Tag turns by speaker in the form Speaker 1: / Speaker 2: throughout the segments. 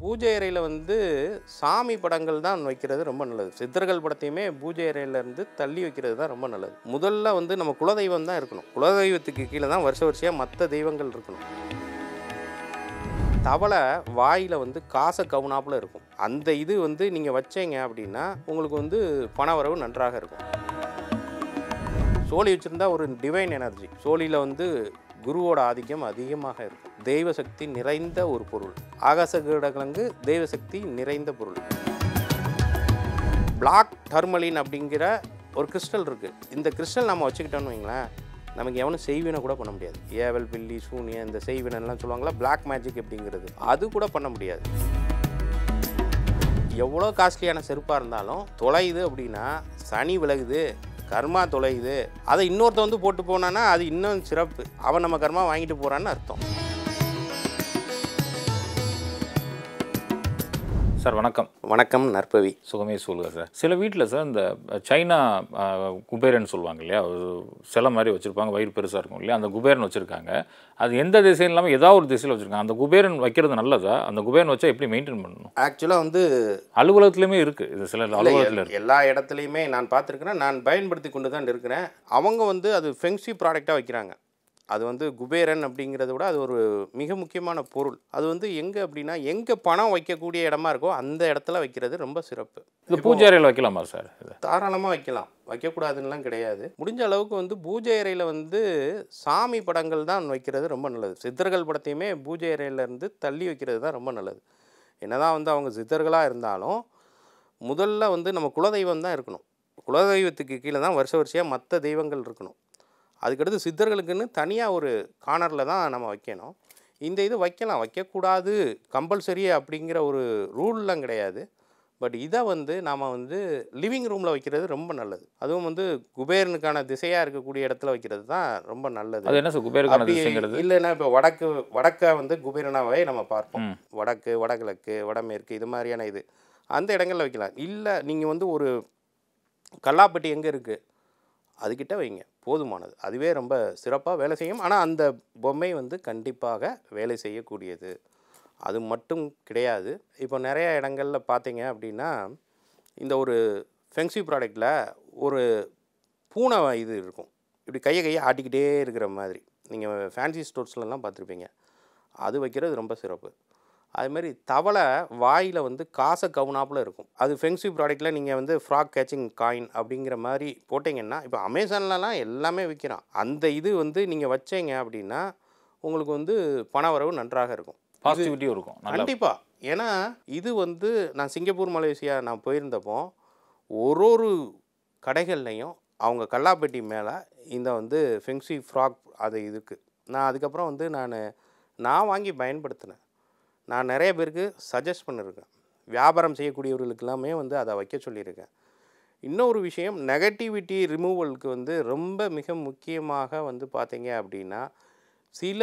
Speaker 1: பூஜை அறையில் வந்து சாமி படங்கள் தான் வைக்கிறது ரொம்ப நல்லது சித்தர்கள் படத்தையுமே பூஜை அறையிலேருந்து தள்ளி வைக்கிறது தான் ரொம்ப நல்லது முதல்ல வந்து நம்ம குலதெய்வம் தான் இருக்கணும் குலதெய்வத்துக்கு கீழே தான் வருஷ வருஷம் மற்ற தெய்வங்கள் இருக்கணும் தவளை வாயில் வந்து காசை கவுனாப்பில் இருக்கும் அந்த இது வந்து நீங்கள் வச்சீங்க அப்படின்னா உங்களுக்கு வந்து பணவரவு நன்றாக இருக்கும் சோழி வச்சுருந்தா ஒரு டிவைன் எனர்ஜி சோழியில் வந்து குருவோட ஆதிக்கம் அதிகமாக இருக்கும் தெய்வ சக்தி நிறைந்த ஒரு பொருள் ஆகாச கிரகங்கு தெய்வ சக்தி நிறைந்த பொருள் பிளாக் டர்மலின் அப்படிங்கிற ஒரு கிறிஸ்டல் இருக்குது இந்த கிறிஸ்டல் நம்ம வச்சுக்கிட்டோன்னு வைங்களேன் நமக்கு எவனும் செய்வினை கூட பண்ண முடியாது ஏவல் பில்லி சூனியா இந்த செய்வினெல்லாம் சொல்லுவாங்களா பிளாக் மேஜிக் அப்படிங்கிறது அது கூட பண்ண முடியாது எவ்வளோ காஸ்ட்லியான செருப்பாக இருந்தாலும் தொலையுது அப்படின்னா சனி விலகுது கர்மா தொலையுது அதை இன்னொருத்த வந்து போட்டு போனான்னா அது இன்னும் சிறப்பு அவன் நம்ம கர்மா வாங்கிட்டு போகிறான்னு அர்த்தம்
Speaker 2: சார் வணக்கம் வணக்கம் நற்பவி சுகமே சொல்லுங்கள் சார் சில வீட்டில் சார் இந்த சைனா குபேரன் சொல்லுவாங்க இல்லையா சில மாதிரி வச்சுருப்பாங்க வயிறு பெருசாக இருக்கும் இல்லையா அந்த குபேரன் வச்சுருக்காங்க அது எந்த திசையும் இல்லாமல் ஏதாவது ஒரு திசையில் வச்சுருக்காங்க அந்த குபேரன் வைக்கிறது நல்லதா அந்த குபேரன் வச்சா எப்படி மெயின்டைன் பண்ணணும் ஆக்சுவலாக வந்து அலுவலகத்துலேயுமே இருக்குது இது சில அலுவலகத்தில் இருக்குது
Speaker 1: எல்லா இடத்துலையுமே நான் பார்த்துருக்கிறேன் நான் பயன்படுத்தி கொண்டு தான் இருக்கிறேன் அவங்க வந்து அது ஃபெங்ஷி ப்ராடக்டாக வைக்கிறாங்க அது வந்து குபேரன் அப்படிங்கிறத விட அது ஒரு மிக முக்கியமான பொருள் அது வந்து எங்கே அப்படின்னா எங்கே பணம் வைக்கக்கூடிய இடமா இருக்கோ அந்த இடத்துல வைக்கிறது ரொம்ப சிறப்பு
Speaker 2: இது அறையில் வைக்கலாமா சார்
Speaker 1: தாராளமாக வைக்கலாம் வைக்கக்கூடாதுன்னெலாம் கிடையாது முடிஞ்ச அளவுக்கு வந்து பூஜை அறையில் வந்து சாமி படங்கள் தான் வைக்கிறது ரொம்ப நல்லது சித்தர்கள் படத்தையுமே பூஜை அறையிலேருந்து தள்ளி வைக்கிறது தான் ரொம்ப நல்லது என்னதான் வந்து அவங்க சித்தர்களாக இருந்தாலும் முதல்ல வந்து நம்ம குலதெய்வம் தான் இருக்கணும் குலதெய்வத்துக்கு கீழே தான் வருஷ வருஷமாக மற்ற தெய்வங்கள் இருக்கணும் அதுக்கடுத்து சித்தர்களுக்குன்னு தனியாக ஒரு கார்னரில் தான் நம்ம வைக்கணும் இந்த இது வைக்கலாம் வைக்கக்கூடாது கம்பல்சரி அப்படிங்கிற ஒரு ரூல்லாம் கிடையாது பட் இதை வந்து நாம் வந்து லிவிங் ரூமில் வைக்கிறது ரொம்ப நல்லது அதுவும் வந்து குபேரனுக்கான திசையாக இருக்கக்கூடிய இடத்துல வைக்கிறது தான் ரொம்ப நல்லது அது என்ன சார் குபேருக்கான திசைங்கிறது இல்லைன்னா இப்போ வடக்கு வடக்கை வந்து குபேரனாவே நம்ம பார்ப்போம் வடக்கு வடகிழக்கு வடமேற்கு இது மாதிரியான இது அந்த இடங்களில் வைக்கலாம் இல்லை நீங்கள் வந்து ஒரு கல்லாப்பட்டி எங்கே இருக்குது அதுக்கிட்ட வைங்க போதுமானது அதுவே ரொம்ப சிறப்பாக வேலை செய்யும் ஆனால் அந்த பொம்மை வந்து கண்டிப்பாக வேலை செய்யக்கூடியது அது மட்டும் கிடையாது இப்போ நிறையா இடங்களில் பார்த்தீங்க அப்படின்னா இந்த ஒரு ஃபெங்சி ப்ராடக்டில் ஒரு பூனை இது இருக்கும் இப்படி கையை கையை ஆட்டிக்கிட்டே இருக்கிற மாதிரி நீங்கள் ஃபேன்சி ஸ்டோர்ஸ்லலாம் பார்த்துருப்பீங்க அது வைக்கிறது ரொம்ப சிறப்பு அதுமாரி தவளை வாயில் வந்து காசை கவுனாப்பில் இருக்கும் அது ஃபெங்ஸி ப்ராடக்ட்டில் நீங்கள் வந்து ஃப்ராக் கேச்சிங் காயின் அப்படிங்கிற மாதிரி போட்டிங்கன்னா இப்போ அமேசான்லலாம் எல்லாமே விற்கிறான் அந்த இது வந்து நீங்கள் வச்சீங்க அப்படின்னா உங்களுக்கு வந்து பண வரவு நன்றாக இருக்கும் பாசிட்டிவிட்டியும் இருக்கும் கண்டிப்பாக ஏன்னா இது வந்து நான் சிங்கப்பூர் மலேசியா நான் போயிருந்தப்போ ஒரு ஒரு கடைகள்லையும் அவங்க கல்லாப்பட்டி மேலே இந்த வந்து ஃபெங்ஸி ஃப்ராக் அது இதுக்கு நான் அதுக்கப்புறம் வந்து நான் நான் வாங்கி பயன்படுத்தினேன் நான் நிறைய பேருக்கு சஜஸ்ட் பண்ணியிருக்கேன் வியாபாரம் செய்யக்கூடியவர்களுக்கு எல்லாமே வந்து அதை வைக்க சொல்லியிருக்கேன் இன்னொரு விஷயம் நெகட்டிவிட்டி ரிமூவலுக்கு வந்து ரொம்ப மிக முக்கியமாக வந்து பார்த்திங்க அப்படின்னா சில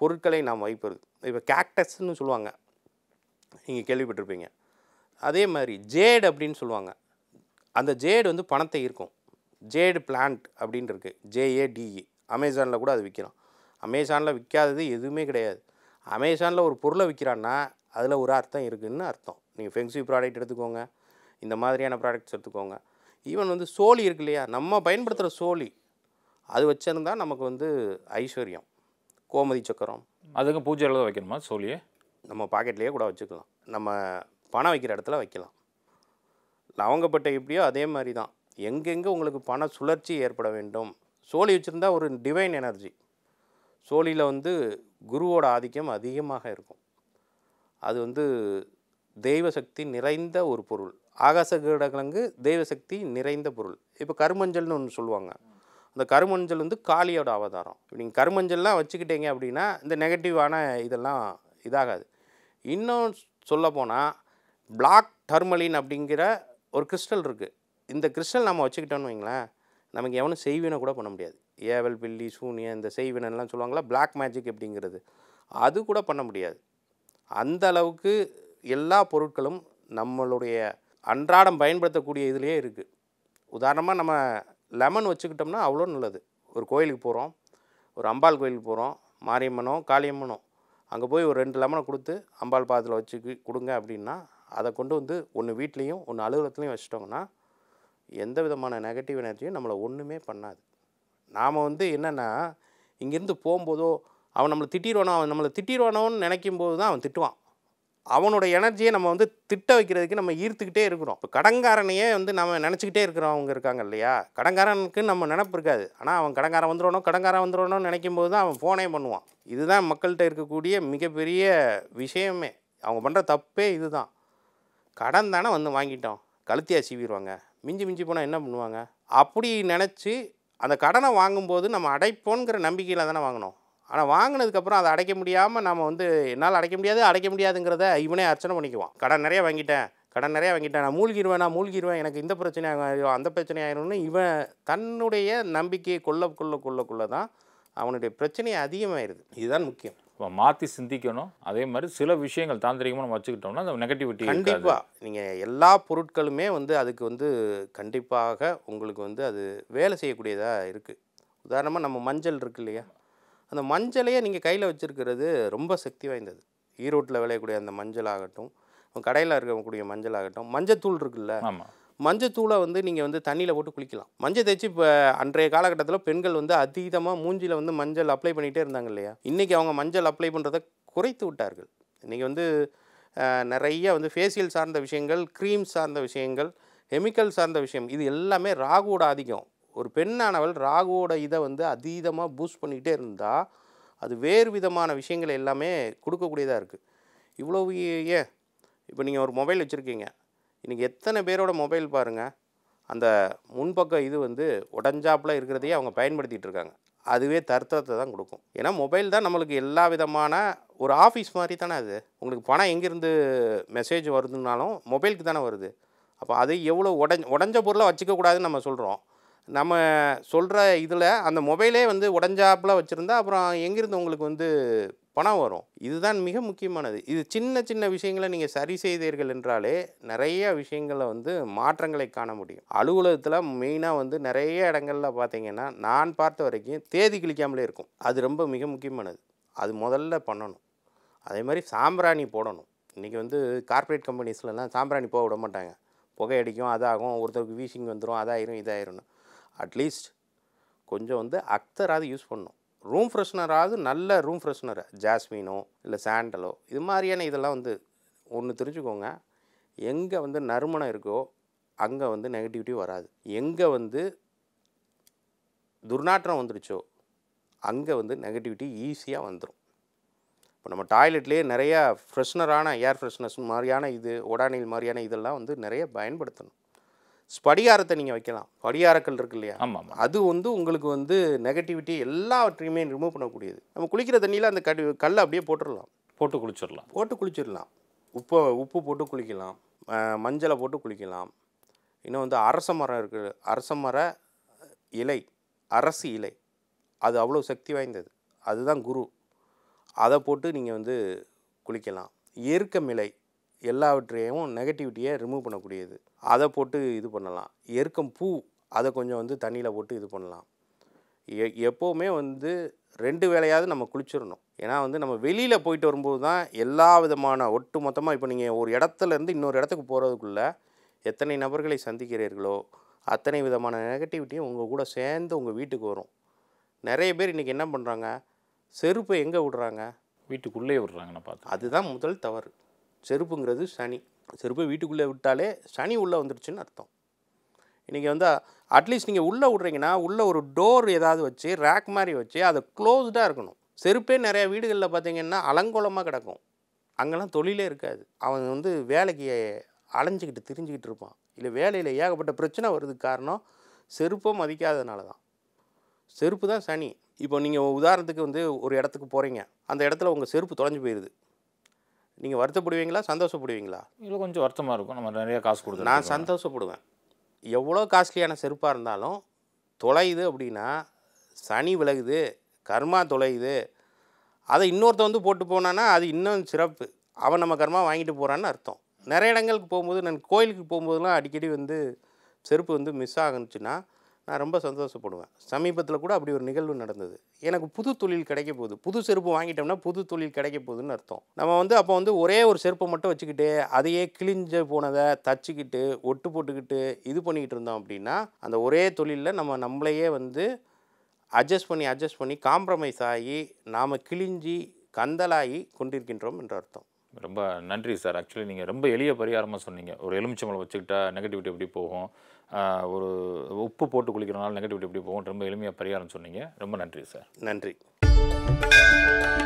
Speaker 1: பொருட்களை நாம் வைப்பது இப்போ கேக்டஸ்ன்னு சொல்லுவாங்க நீங்கள் கேள்விப்பட்டிருப்பீங்க அதே மாதிரி ஜேடு அப்படின்னு சொல்லுவாங்க அந்த ஜேடு வந்து பணத்தை இருக்கும் ஜேடு பிளான்ட் அப்படின்னு இருக்குது ஜேஏடிஇ அமேசானில் e. கூட அது விற்கிறோம் அமேசானில் விற்காதது எதுவுமே கிடையாது அமேசானில் ஒரு பொருளை விற்கிறான்னா அதில் ஒரு அர்த்தம் இருக்குதுன்னு அர்த்தம் நீங்கள் ஃபெங்ஸி ப்ராடக்ட் எடுத்துக்கோங்க இந்த மாதிரியான ப்ராடக்ட்ஸ் எடுத்துக்கோங்க ஈவன் வந்து சோழி இருக்கு இல்லையா நம்ம பயன்படுத்துகிற சோழி அது வச்சிருந்தா நமக்கு வந்து ஐஸ்வர்யம் கோமதி சக்கரம் அதுக்கு பூஜையில் தான் வைக்கணுமா சோழியை நம்ம பாக்கெட்லேயே கூட வச்சுக்கலாம் நம்ம பணம் வைக்கிற இடத்துல வைக்கலாம் லவங்கப்பட்டை எப்படியோ அதே மாதிரி தான் எங்கெங்கே உங்களுக்கு பண சுழற்சி ஏற்பட வேண்டும் சோழி வச்சுருந்தா ஒரு டிவைன் எனர்ஜி சோழியில் வந்து குருவோட ஆதிக்கம் அதிகமாக இருக்கும் அது வந்து தெய்வசக்தி நிறைந்த ஒரு பொருள் ஆகாச கிரடகிழங்கு தெய்வசக்தி நிறைந்த பொருள் இப்போ கருமஞ்சள்னு ஒன்று சொல்லுவாங்க அந்த கருமஞ்சள் வந்து காளியோட அவதாரம் நீங்கள் கருமஞ்சள்லாம் வச்சுக்கிட்டீங்க அப்படின்னா இந்த நெகட்டிவான இதெல்லாம் இதாகாது இன்னும் சொல்லப்போனால் பிளாக் டர்மலின் அப்படிங்கிற ஒரு கிறிஸ்டல் இருக்குது இந்த கிறிஸ்டல் நம்ம வச்சுக்கிட்டோன்னு வைங்களேன் நமக்கு எவனும் செய்வினை கூட பண்ண முடியாது ஏவல் பில்லி சூனியம் இந்த செய்வினெல்லாம் சொல்லுவாங்களா பிளாக் மேஜிக் அப்படிங்கிறது அது கூட பண்ண முடியாது அந்த அளவுக்கு எல்லா பொருட்களும் நம்மளுடைய அன்றாடம் பயன்படுத்தக்கூடிய இதுலேயே இருக்குது உதாரணமாக நம்ம லெமன் வச்சுக்கிட்டோம்னா அவ்வளோ நல்லது ஒரு கோயிலுக்கு போகிறோம் ஒரு அம்பாள் கோயிலுக்கு போகிறோம் மாரியம்மனோ காளியம்மனோ அங்கே போய் ஒரு ரெண்டு லெமனை கொடுத்து அம்பாள் பாதத்தில் வச்சு கொடுங்க அப்படின்னா அதை கொண்டு வந்து ஒன்று வீட்லேயும் ஒன்று அலுவலகத்துலேயும் வச்சுட்டோங்கன்னா எந்த விதமான நெகட்டிவ் எனர்ஜியும் நம்மளை ஒன்றுமே பண்ணாது நாம் வந்து என்னென்னா இங்கேருந்து போகும்போதோ அவன் நம்மளை திட்டிடுவானோ அவன் நம்மளை திட்டிடுவானோன்னு நினைக்கும் போது தான் அவன் திட்டுவான் அவனோட எனர்ஜியை நம்ம வந்து திட்ட வைக்கிறதுக்கு நம்ம ஈர்த்துக்கிட்டே இருக்கிறோம் இப்போ கடங்காரனையே வந்து நம்ம நினச்சிக்கிட்டே இருக்கிறவங்க இருக்காங்க இல்லையா கடங்காரனுக்கு நம்ம நினப்பு இருக்காது ஆனால் அவன் கடங்காரன் வந்துடணும் கடங்காரம் வந்துடணும்னு நினைக்கும் போது தான் அவன் ஃபோனே பண்ணுவான் இதுதான் மக்கள்கிட்ட இருக்கக்கூடிய மிகப்பெரிய விஷயமே அவங்க பண்ணுற தப்பே இதுதான் கடன் தானே வந்து வாங்கிட்டோம் கழுத்தியாக சீவிடுவாங்க மிஞ்சி மிஞ்சி போனால் என்ன பண்ணுவாங்க அப்படி நினச்சி அந்த கடனை வாங்கும்போது நம்ம அடைப்போங்கிற நம்பிக்கையில் தானே வாங்கினோம் ஆனால் வாங்கினதுக்கப்புறம் அதை அடைக்க முடியாமல் நம்ம வந்து என்னால் அடைக்க முடியாது அடைக்க முடியாதுங்கிறத இவனே அர்ச்சனை பண்ணிக்குவான் கடன் நிறையா வாங்கிட்டேன் கடன் நிறையா வாங்கிட்டேன் நான் மூழ்கிடுவேன் நான் மூழ்கிடுவேன் எனக்கு இந்த பிரச்சனை ஆகிடும் அந்த பிரச்சனை ஆகிடும்னு இவன் தன்னுடைய நம்பிக்கையை கொல்ல கொள்ள கொள்ள கொள்ள தான் அவனுடைய பிரச்சனை அதிகமாகிடுது இதுதான் முக்கியம் இப்போ மாற்றி சிந்திக்கணும் அதே மாதிரி சில விஷயங்கள் தாந்திரிகமாக நம்ம வச்சுக்கிட்டோம்னா
Speaker 2: அந்த நெகட்டிவிட்டி கண்டிப்பாக
Speaker 1: நீங்கள் எல்லா பொருட்களுமே வந்து அதுக்கு வந்து கண்டிப்பாக உங்களுக்கு வந்து அது வேலை செய்யக்கூடியதாக இருக்குது உதாரணமாக நம்ம மஞ்சள் இருக்கு இல்லையா அந்த மஞ்சளையே நீங்கள் கையில் வச்சுருக்கிறது ரொம்ப சக்தி வாய்ந்தது ஈரோட்டில் விளையக்கூடிய அந்த மஞ்சள் ஆகட்டும் கடையில் இருக்கக்கூடிய மஞ்சள் ஆகட்டும் மஞ்சத்தூள் இருக்குல்ல ஆமாம் மஞ்சத்தூளை வந்து நீங்கள் வந்து தண்ணியில் போட்டு குளிக்கலாம் மஞ்சள் தேய்ச்சி இப்போ அன்றைய காலகட்டத்தில் பெண்கள் வந்து அதீதமாக மூஞ்சியில் வந்து மஞ்சள் அப்ளை பண்ணிகிட்டே இருந்தாங்க இல்லையா இன்றைக்கி அவங்க மஞ்சள் அப்ளை பண்ணுறதை குறைத்து விட்டார்கள் இன்றைக்கி வந்து நிறைய வந்து ஃபேஷியல் சார்ந்த விஷயங்கள் க்ரீம் சார்ந்த விஷயங்கள் கெமிக்கல் சார்ந்த விஷயம் இது எல்லாமே ராகுவோட ஆதிக்கம் ஒரு பெண்ணானவள் ராகுவோட இதை வந்து அதீதமாக பூஸ்ட் பண்ணிக்கிட்டே இருந்தால் அது வேறு விதமான விஷயங்கள் எல்லாமே கொடுக்கக்கூடியதாக இருக்குது இவ்வளோ ஏன் இப்போ நீங்கள் ஒரு மொபைல் வச்சுருக்கீங்க இன்றைக்கி எத்தனை பேரோட மொபைல் பாருங்கள் அந்த முன்பக்கம் இது வந்து உடஞ்சாப்பில் இருக்கிறதையே அவங்க பயன்படுத்திகிட்டு இருக்காங்க அதுவே தர்த்தத்தை தான் கொடுக்கும் ஏன்னா மொபைல் தான் நம்மளுக்கு எல்லா விதமான ஒரு ஆஃபீஸ் மாதிரி தானே அது உங்களுக்கு பணம் எங்கேருந்து மெசேஜ் வருதுனாலும் மொபைலுக்கு தானே வருது அப்போ அது எவ்வளோ உடஞ்ச உடஞ்ச பொருளை வச்சுக்கக்கூடாதுன்னு நம்ம சொல்கிறோம் நம்ம சொல்கிற இதில் அந்த மொபைலே வந்து உடஞ்சாப்பில் வச்சுருந்தா அப்புறம் எங்கேருந்து உங்களுக்கு வந்து பணம் வரும் இதுதான் மிக முக்கியமானது இது சின்ன சின்ன விஷயங்களை நீங்கள் சரி செய்தீர்கள் என்றாலே நிறைய விஷயங்களை வந்து மாற்றங்களை காண முடியும் அலுவலகத்தில் மெயினாக வந்து நிறைய இடங்களில் பார்த்தீங்கன்னா நான் பார்த்த வரைக்கும் தேதி கிழிக்காமலே இருக்கும் அது ரொம்ப மிக முக்கியமானது அது முதல்ல பண்ணணும் அதே மாதிரி சாம்பிராணி போடணும் இன்றைக்கி வந்து கார்ப்பரேட் கம்பெனிஸ்லலாம் சாம்பிராணி போக விட மாட்டாங்க புகையடிக்கும் அதாகும் ஒருத்தருக்கு வீசிங் வந்துடும் அதாயிரும் இதாயிரும்னு அட்லீஸ்ட் கொஞ்சம் வந்து அக்தராக யூஸ் பண்ணணும் ரூம் ஃப்ரெஷ்னராவது நல்ல ரூம் ஃப்ரெஷ்னர் ஜாஸ்மினோ இல்லை சாண்டலோ இது மாதிரியான இதெல்லாம் வந்து ஒன்று தெரிஞ்சுக்கோங்க எங்கே வந்து நறுமணம் இருக்கோ அங்கே வந்து நெகட்டிவிட்டி வராது எங்கே வந்து துர்நாற்றம் வந்துருச்சோ அங்கே வந்து நெகட்டிவிட்டி ஈஸியாக வந்துடும் இப்போ நம்ம டாய்லெட்லேயே நிறையா ஃப்ரெஷ்னரான ஏர் ஃப்ரெஷ்னஸ் மாதிரியான இது ஒடானில் மாதிரியான இதெல்லாம் வந்து நிறைய பயன்படுத்தணும் ஸ்படிகாரத்தை நீங்கள் வைக்கலாம் படியாரக்கல் இருக்கு இல்லையா ஆமாம் அது வந்து உங்களுக்கு வந்து நெகட்டிவிட்டி எல்லாவற்றையுமே ரிமூவ் பண்ணக்கூடியது நம்ம குளிக்கிற தண்ணியில் அந்த கடி கல் அப்படியே போட்டுடலாம் போட்டு குளிச்சிடலாம் போட்டு குளிச்சிடலாம் உப்பு உப்பு போட்டு குளிக்கலாம் மஞ்சளை போட்டு குளிக்கலாம் இன்னும் வந்து அரச மரம் இருக்குது அரச மர இலை அரசு இலை அது அவ்வளோ சக்தி வாய்ந்தது அதுதான் குரு அதை போட்டு நீங்கள் வந்து குளிக்கலாம் ஏற்கமிலை எல்லாவற்றையும் நெகட்டிவிட்டியை ரிமூவ் பண்ணக்கூடியது அதை போட்டு இது பண்ணலாம் எருக்கம் பூ அதை கொஞ்சம் வந்து தண்ணியில் போட்டு இது பண்ணலாம் எ எப்போவுமே வந்து ரெண்டு வேலையாவது நம்ம குளிச்சிடணும் ஏன்னா வந்து நம்ம வெளியில் போயிட்டு வரும்போது தான் எல்லா விதமான ஒட்டு மொத்தமாக இப்போ நீங்கள் ஒரு இடத்துலேருந்து இன்னொரு இடத்துக்கு போகிறதுக்குள்ளே எத்தனை நபர்களை சந்திக்கிறீர்களோ அத்தனை விதமான நெகட்டிவிட்டியும் உங்கள் கூட சேர்ந்து உங்கள் வீட்டுக்கு வரும் நிறைய பேர் இன்றைக்கி என்ன பண்ணுறாங்க செருப்பை எங்கே விடுறாங்க வீட்டுக்குள்ளே விடுறாங்கன்னு பார்த்து அதுதான் முதல் தவறு செருப்புங்கிறது சனி செருப்பை வீட்டுக்குள்ளே விட்டாலே சனி உள்ளே வந்துருச்சுன்னு அர்த்தம் இன்றைக்கி வந்து அட்லீஸ்ட் நீங்கள் உள்ளே விட்றீங்கன்னா உள்ளே ஒரு டோர் ஏதாவது வச்சு ரேக் மாதிரி வச்சு அதை க்ளோஸ்டாக இருக்கணும் செருப்பே நிறையா வீடுகளில் பார்த்தீங்கன்னா அலங்கோலமாக கிடக்கும் அங்கெல்லாம் தொழிலே இருக்காது அவன் வந்து வேலைக்கு அலைஞ்சிக்கிட்டு திரிஞ்சிக்கிட்டு இருப்பான் இல்லை வேலையில் ஏகப்பட்ட பிரச்சனை வருதுக்கு காரணம் செருப்பை மதிக்காததுனால தான் செருப்பு தான் சனி இப்போ நீங்கள் உதாரணத்துக்கு வந்து ஒரு இடத்துக்கு போகிறீங்க அந்த இடத்துல உங்கள் செருப்பு தொலைஞ்சு போயிடுது நீங்கள் வருத்தப்படுவீங்களா சந்தோஷப்படுவீங்களா இல்லை கொஞ்சம் வருத்தமாக இருக்கும் நம்ம நிறைய காசு கொடுத்து நான் சந்தோஷப்படுவேன் எவ்வளோ காஸ்ட்லியான செருப்பாக இருந்தாலும் தொலையுது அப்படின்னா சனி விலகுது கர்மா தொலையுது அதை இன்னொருத்த வந்து போட்டு போனான்னா அது இன்னும் சிறப்பு அவன் நம்ம கர்மா வாங்கிட்டு போகிறான்னு அர்த்தம் நிறைய இடங்களுக்கு போகும்போது நான் கோயிலுக்கு போகும்போதுலாம் அடிக்கடி வந்து செருப்பு வந்து மிஸ் ஆகுனுச்சுன்னா நான் ரொம்ப சந்தோஷப்படுவேன் சமீபத்தில் கூட அப்படி ஒரு நிகழ்வு நடந்தது எனக்கு புது தொழில் கிடைக்க போகுது புது செருப்பு வாங்கிட்டோம்னா புது தொழில் கிடைக்க போகுதுன்னு அர்த்தம் நம்ம வந்து அப்போ வந்து ஒரே ஒரு செருப்பை மட்டும் வச்சுக்கிட்டு அதையே கிழிஞ்ச போனதை தச்சுக்கிட்டு ஒட்டு போட்டுக்கிட்டு இது பண்ணிக்கிட்டு இருந்தோம் அப்படின்னா அந்த ஒரே தொழிலில் நம்ம நம்மளையே வந்து அட்ஜஸ்ட் பண்ணி அட்ஜஸ்ட் பண்ணி காம்ப்ரமைஸ் ஆகி நாம் கிழிஞ்சி கந்தலாகி கொண்டிருக்கின்றோம் என்ற அர்த்தம்
Speaker 2: ரொம்ப நன்றி சார் ஆக்சுவலி நீங்கள் ரொம்ப எளிய பரிகாரமாக சொன்னீங்க ஒரு எலுமிச்சம்பழம் வச்சுக்கிட்டா நெகட்டிவிட்டி எப்படி போகும் ஒரு உப்பு போட்டு குளிக்கிறனால நெகட்டிவிட்டி எப்படி போகும் ரொம்ப எளிமையாக பரிகாரம் சொன்னீங்க ரொம்ப நன்றி சார் நன்றி